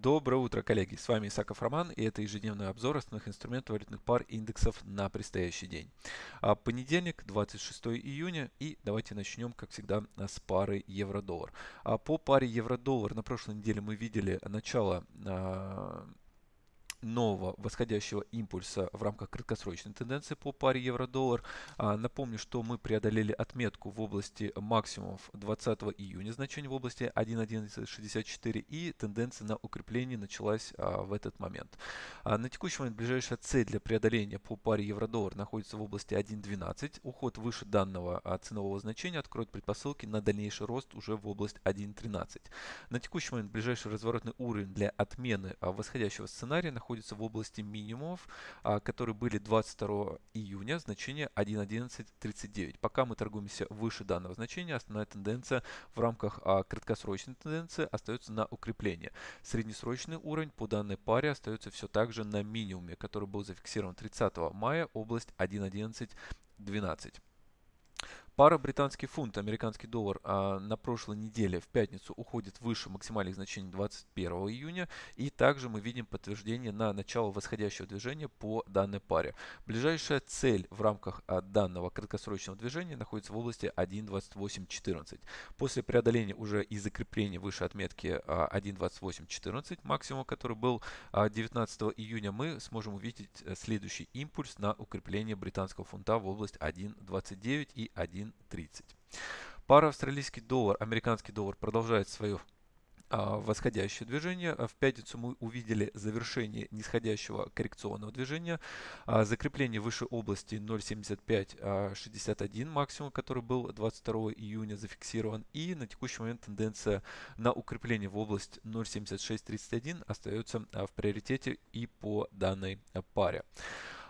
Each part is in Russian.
Доброе утро, коллеги! С вами Исаков Роман, и это ежедневный обзор основных инструментов валютных пар и индексов на предстоящий день. А, понедельник, 26 июня, и давайте начнем, как всегда, а, с пары евро-доллар. А, по паре евро-доллар на прошлой неделе мы видели начало нового восходящего импульса в рамках краткосрочной тенденции по паре евро-доллар. А, напомню, что мы преодолели отметку в области максимумов 20 июня, значение в области 1.1164 и тенденция на укрепление началась а, в этот момент. А, на текущий момент ближайшая цель для преодоления по паре евро-доллар находится в области 1.12. Уход выше данного ценового значения откроет предпосылки на дальнейший рост уже в область 1.13. На текущий момент ближайший разворотный уровень для отмены восходящего сценария находится находится в области минимумов, а, которые были 22 июня, значение 1.1139. Пока мы торгуемся выше данного значения, основная тенденция в рамках а, краткосрочной тенденции остается на укрепление. Среднесрочный уровень по данной паре остается все так же на минимуме, который был зафиксирован 30 мая, область 1.1112. Пара британский фунт, американский доллар а, на прошлой неделе в пятницу уходит выше максимальных значений 21 июня. И также мы видим подтверждение на начало восходящего движения по данной паре. Ближайшая цель в рамках а, данного краткосрочного движения находится в области 1.2814. После преодоления уже и закрепления выше отметки а, 1.2814, максимум который был а, 19 июня, мы сможем увидеть э, следующий импульс на укрепление британского фунта в область 1.29 и 1. 1.30. Пара австралийский доллар, американский доллар продолжает свое а, восходящее движение. В пятницу мы увидели завершение нисходящего коррекционного движения, а, закрепление выше области 0.7561, а, максимум, который был 22 июня зафиксирован, и на текущий момент тенденция на укрепление в область 0.7631 остается в приоритете и по данной паре.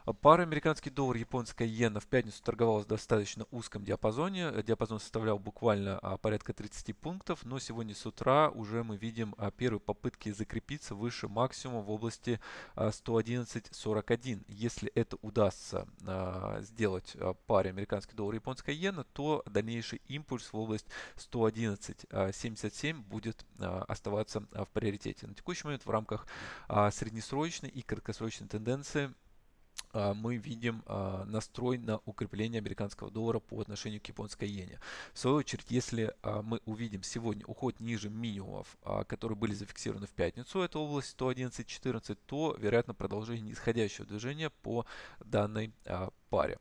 А Пара американский доллар, японская иена в пятницу торговалась в достаточно узком диапазоне. Э, диапазон составлял буквально а, порядка 30 пунктов, но сегодня с утра уже мы видим а, первые попытки закрепиться выше максимума в области 111.41. Если это удастся сделать паре американский доллар, японская иена, то дальнейший импульс в область 111.77 будет оставаться в приоритете. На текущий момент в рамках среднесрочной и краткосрочной тенденции а, мы видим а, настрой на укрепление американского доллара по отношению к японской иене. В свою очередь, если а, мы увидим сегодня уход ниже минимумов, которые были зафиксированы в пятницу, это область 111.14, то, вероятно, продолжение нисходящего движения по данной паре.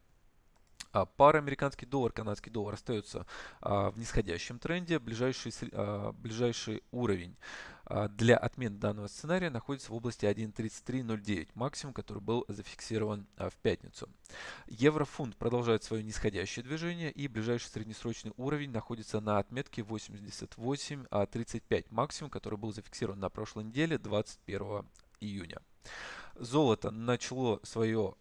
А, Пара американский доллар, канадский доллар остается а, в нисходящем тренде. Ближайший, а, ближайший уровень для отмены данного сценария находится в области 1.3309, максимум, который был зафиксирован в пятницу. Еврофунт продолжает свое нисходящее движение и ближайший среднесрочный уровень находится на отметке 88.35, максимум, который был зафиксирован на прошлой неделе 21 июня. Золото начало свое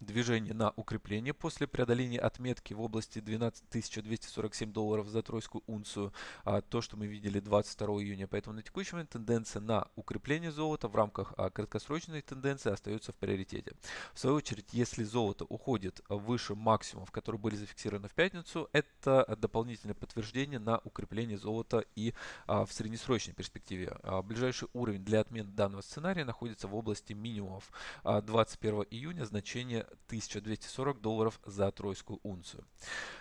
Движение на укрепление после преодоления отметки в области 12247 долларов за тройскую унцию, а, то, что мы видели 22 июня. Поэтому на текущий момент тенденция на укрепление золота в рамках а, краткосрочной тенденции остается в приоритете. В свою очередь, если золото уходит выше максимумов, которые были зафиксированы в пятницу, это дополнительное подтверждение на укрепление золота и а, в среднесрочной перспективе. ближайший уровень для отмены данного сценария находится в области минимумов. А, 21 июня значение 1240 долларов за тройскую унцию.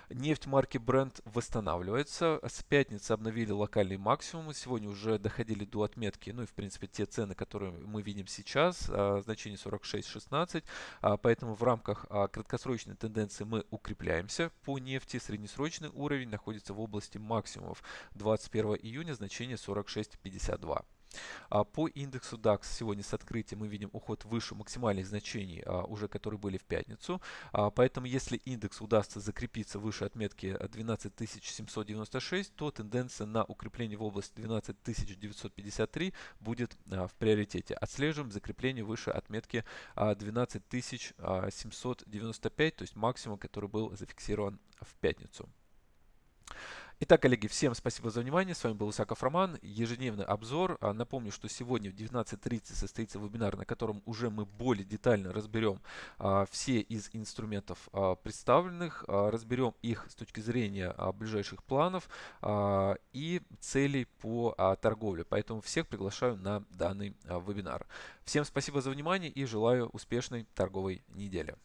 Нефть марки Brent восстанавливается. С пятницы обновили локальные максимумы. Сегодня уже доходили до отметки, ну и в принципе те цены, которые мы видим сейчас, а, значение 46.16. А, поэтому в рамках а, краткосрочной тенденции мы укрепляемся по нефти. Среднесрочный уровень находится в области максимумов 21 июня, значение 46.52. А, по индексу DAX сегодня с открытия мы видим уход выше максимальных значений, а, уже которые были в пятницу. А, поэтому если индекс удастся закрепиться выше отметки 12796, то тенденция на укрепление в область 12953 будет в приоритете. Отслеживаем закрепление выше отметки 12795, то есть максимум, который был зафиксирован в пятницу. Итак, коллеги, всем спасибо за внимание. С вами был Исаков Роман. Ежедневный обзор. А, напомню, что сегодня в 19.30 состоится вебинар, на котором уже мы более детально разберем а, все из инструментов а, представленных, разберем их с точки зрения ближайших планов и целей по торговле. Поэтому всех приглашаю на данный вебинар. Всем спасибо за внимание и желаю успешной торговой недели.